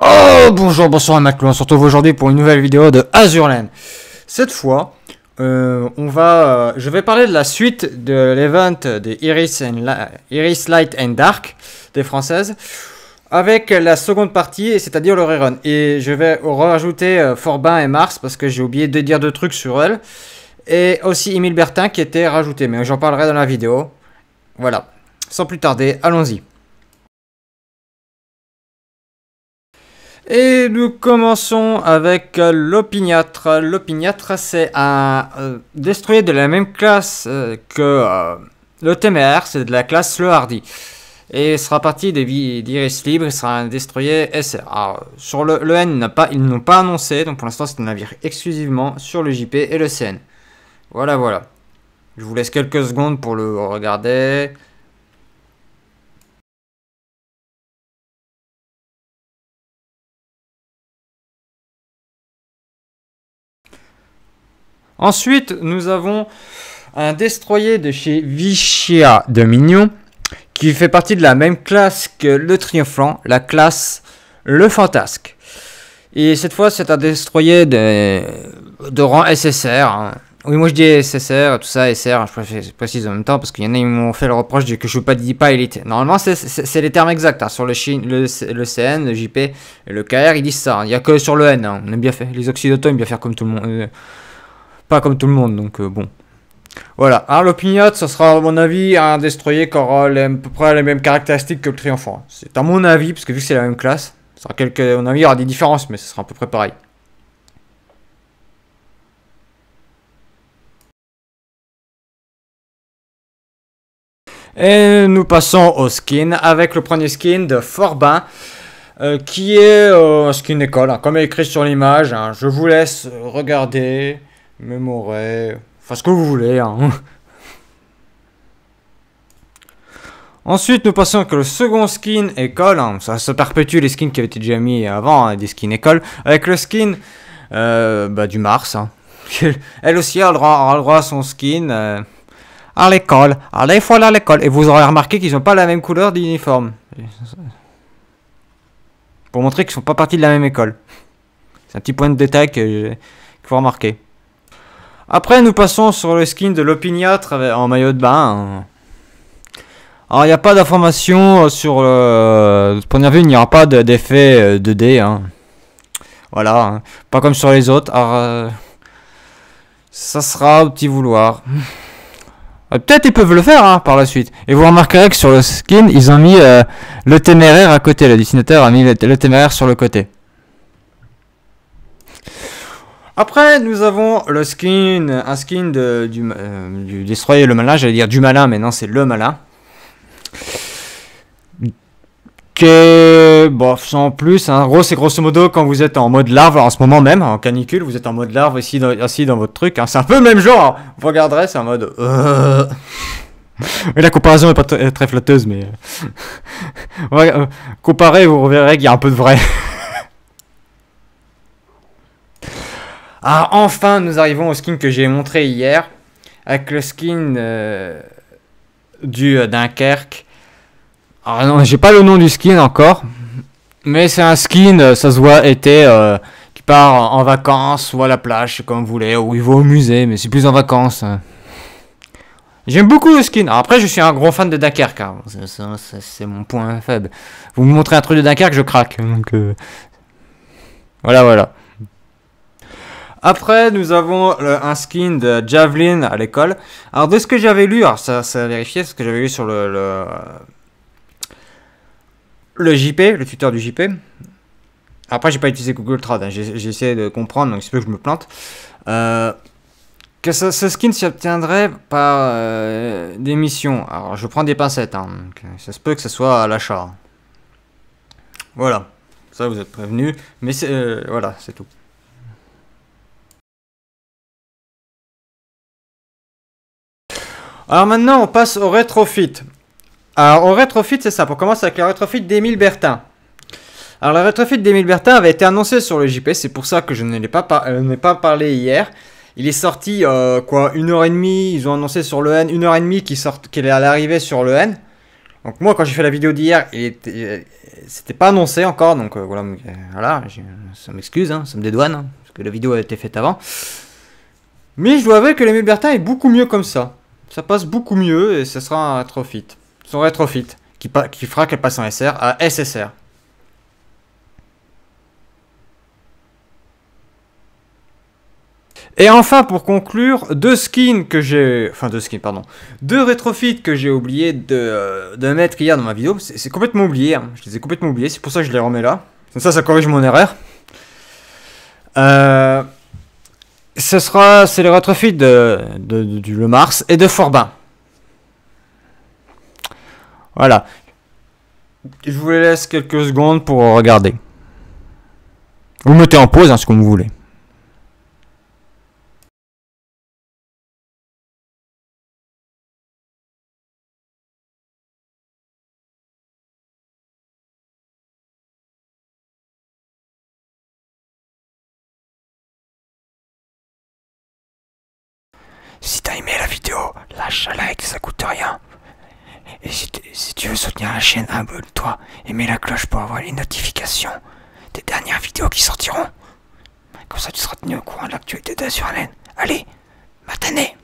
Oh bonjour, bonsoir Maclou, on se retrouve aujourd'hui pour une nouvelle vidéo de Azurland. Cette fois, euh, on va, euh, je vais parler de la suite de l'event des Iris, Light and Dark des Françaises avec la seconde partie, c'est-à-dire le rerun. Et je vais rajouter euh, Forbin et Mars parce que j'ai oublié de dire deux trucs sur elles, Et aussi Emile Bertin qui était rajouté, mais j'en parlerai dans la vidéo. Voilà, sans plus tarder, allons-y. Et nous commençons avec euh, l'Opiniatre. L'Opiniatre, c'est un euh, destroyer de la même classe euh, que le TMR. c'est de la classe le hardy. Et il sera parti des d'Iris Libre, il sera un destroyer SR. sur le, le N, pas, ils n'ont pas annoncé, donc pour l'instant c'est un navire exclusivement sur le JP et le CN. Voilà, voilà. Je vous laisse quelques secondes pour le regarder. Ensuite, nous avons un destroyer de chez Vichia Dominion qui fait partie de la même classe que le triomphant, la classe le fantasque. Et cette fois, c'est un destroyer de, de rang SSR. Hein. Oui, moi je dis SSR, tout ça, SR, je précise en même temps parce qu'il y en a qui m'ont fait le reproche que je ne dis pas élite. Normalement, c'est les termes exacts. Hein, sur le, Chine, le, CN, le JP, le KR, ils disent ça. Hein. Il n'y a que sur le N. On aime bien fait. Les Occidentaux aiment bien faire comme tout le monde. Euh, pas comme tout le monde, donc euh, bon. Voilà, alors ce ça sera à mon avis un destroyer qui aura à peu près les mêmes caractéristiques que le triomphant. C'est à mon avis, parce que vu que c'est la même classe, ça sera quelques, à mon avis, il y aura des différences, mais ce sera à peu près pareil. Et nous passons au skin avec le premier skin de Forbin. Euh, qui est euh, un skin école, hein. comme écrit sur l'image. Hein. je vous laisse regarder mémoré, Enfin, ce que vous voulez. Hein. Ensuite, nous passons que le second skin école. Hein. ça se perpétue les skins qui avaient été déjà mis avant, hein, des skins école. Avec le skin euh, bah, du Mars. Hein. Elle aussi a le, droit, à son skin euh, à l'école. Allez, à l'école. Et vous aurez remarqué qu'ils n'ont pas la même couleur d'uniforme. Pour montrer qu'ils ne sont pas partis de la même école. C'est un petit point de détail qu'il faut remarquer. Après, nous passons sur le skin de l'opiniâtre en maillot de bain. Alors, il n'y a pas d'information sur le. De première vue, il n'y aura pas d'effet 2D. Euh, hein. Voilà. Hein. Pas comme sur les autres. Euh, ça sera au petit vouloir. Euh, peut-être ils peuvent le faire hein, par la suite. Et vous remarquerez que sur le skin, ils ont mis le téméraire à côté. Le dessinateur a mis le téméraire sur le côté. Après, nous avons le skin, un skin de, euh, du, Destroyer le Malin, j'allais dire du Malin, mais non, c'est le Malin. Que, bof sans plus, hein. gros, c'est grosso modo quand vous êtes en mode larve, en ce moment même, en canicule, vous êtes en mode larve ici dans, dans votre truc, hein. c'est un peu le même genre, hein. vous regarderez, c'est en mode... Mais euh. la comparaison est pas très flatteuse, mais... Euh. comparez, vous verrez qu'il y a un peu de vrai. Ah, enfin, nous arrivons au skin que j'ai montré hier. Avec le skin euh, du euh, Dunkerque. Alors ah, non, j'ai pas le nom du skin encore. Mais c'est un skin, euh, ça se voit, été, qui part en vacances ou à la plage, comme vous voulez, ou il va au musée, mais c'est plus en vacances. Hein. J'aime beaucoup le skin. après, je suis un gros fan de Dunkerque. Hein. C'est mon point faible. Vous me montrez un truc de Dunkerque, je craque. Voilà, voilà. Après, nous avons un skin de Javelin à l'école. Alors, de ce que j'avais lu, alors ça, a vérifié, ce que j'avais lu sur le, le, JP, le tuteur du JP. Après, j'ai pas utilisé Google Trad, hein. j'ai essayé de comprendre, donc c'est peut que je me plante. Euh, que ce, skin s'obtiendrait par euh, des missions. Alors, je prends des pincettes, hein, euh, ça se peut que ce soit à l'achat. Voilà, ça vous êtes prévenu, mais voilà, c'est tout. Alors maintenant, on passe au rétrofit. Alors, au rétrofit, c'est ça. On commence avec le rétrofit d'Émile Bertin. Alors, le rétrofit d'Émile Bertin avait été annoncé sur le JP. C'est pour ça que je ne l'ai pas, euh, pas, parlé hier. Il est sorti, euh, quoi, une heure et demie. Ils ont annoncé sur le N, une heure et demie qu'il sort... est à l'arrivée sur le N. Donc, moi, quand j'ai fait la vidéo d'hier, euh, c'était pas annoncé encore. Donc, voilà, voilà ça m'excuse, hein, ça me dédouane. Hein, parce que la vidéo a été faite avant. Mais je dois avouer que l'Émile Bertin est beaucoup mieux comme ça ça passe beaucoup mieux et ce sera un retrofit. Son rétrofit qui, qui fera qu'elle passe en SR à SSR. Et enfin, pour conclure, deux skins que j'ai... Enfin, deux skins, pardon. Deux retrofits que j'ai oublié de, euh, mettre hier dans ma vidéo. C'est complètement oublié. Hein. Je les ai complètement oubliés. C'est pour ça que je les remets là. Comme ça, ça corrige mon erreur. Euh... Ce sera, c'est le retrofit de, de, du Le Mars et de Forbin. Voilà. Je vous laisse quelques secondes pour regarder. Vous mettez en pause, hein, ce que vous voulez. lâche un like, ça coûte rien. Et si, tu veux soutenir la chaîne, abonne-toi et mets la cloche pour avoir les notifications des dernières vidéos qui sortiront. Comme ça, tu seras tenu au courant de l'actualité d'Azur Allez, matinée